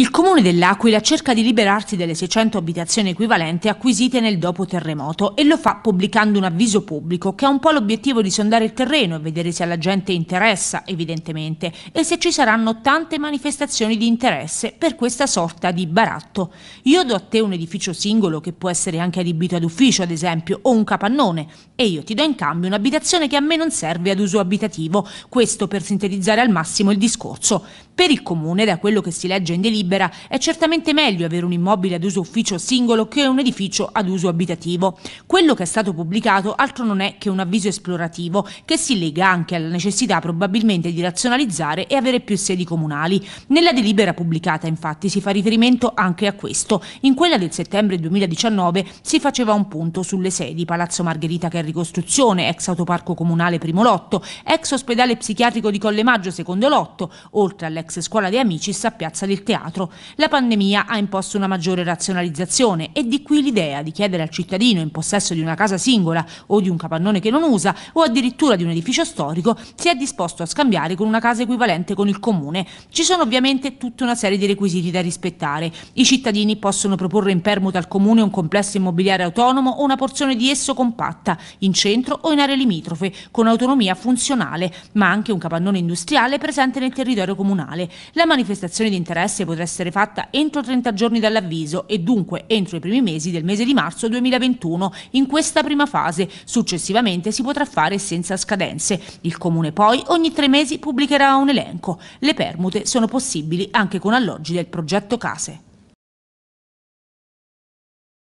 Il comune dell'Aquila cerca di liberarsi delle 600 abitazioni equivalenti acquisite nel dopo terremoto e lo fa pubblicando un avviso pubblico che ha un po' l'obiettivo di sondare il terreno e vedere se alla gente interessa, evidentemente, e se ci saranno tante manifestazioni di interesse per questa sorta di baratto. Io do a te un edificio singolo che può essere anche adibito ad ufficio, ad esempio, o un capannone, e io ti do in cambio un'abitazione che a me non serve ad uso abitativo, questo per sintetizzare al massimo il discorso. Per il comune, da quello che si legge in delibera, è certamente meglio avere un immobile ad uso ufficio singolo che un edificio ad uso abitativo. Quello che è stato pubblicato altro non è che un avviso esplorativo che si lega anche alla necessità probabilmente di razionalizzare e avere più sedi comunali. Nella delibera pubblicata infatti si fa riferimento anche a questo. In quella del settembre 2019 si faceva un punto sulle sedi Palazzo Margherita che è ricostruzione, ex autoparco comunale primo lotto, ex ospedale psichiatrico di Colle Maggio secondo lotto, oltre all'ex ex scuola di Amicis a Piazza del Teatro. La pandemia ha imposto una maggiore razionalizzazione e di qui l'idea di chiedere al cittadino in possesso di una casa singola o di un capannone che non usa o addirittura di un edificio storico si è disposto a scambiare con una casa equivalente con il comune. Ci sono ovviamente tutta una serie di requisiti da rispettare. I cittadini possono proporre in permuta al comune un complesso immobiliare autonomo o una porzione di esso compatta in centro o in aree limitrofe con autonomia funzionale, ma anche un capannone industriale presente nel territorio comunale nazionale. La manifestazione di interesse potrà essere fatta entro 30 giorni dall'avviso e dunque entro i primi mesi del mese di marzo 2021 in questa prima fase. Successivamente si potrà fare senza scadenze. Il Comune poi ogni tre mesi pubblicherà un elenco. Le permute sono possibili anche con alloggi del progetto Case.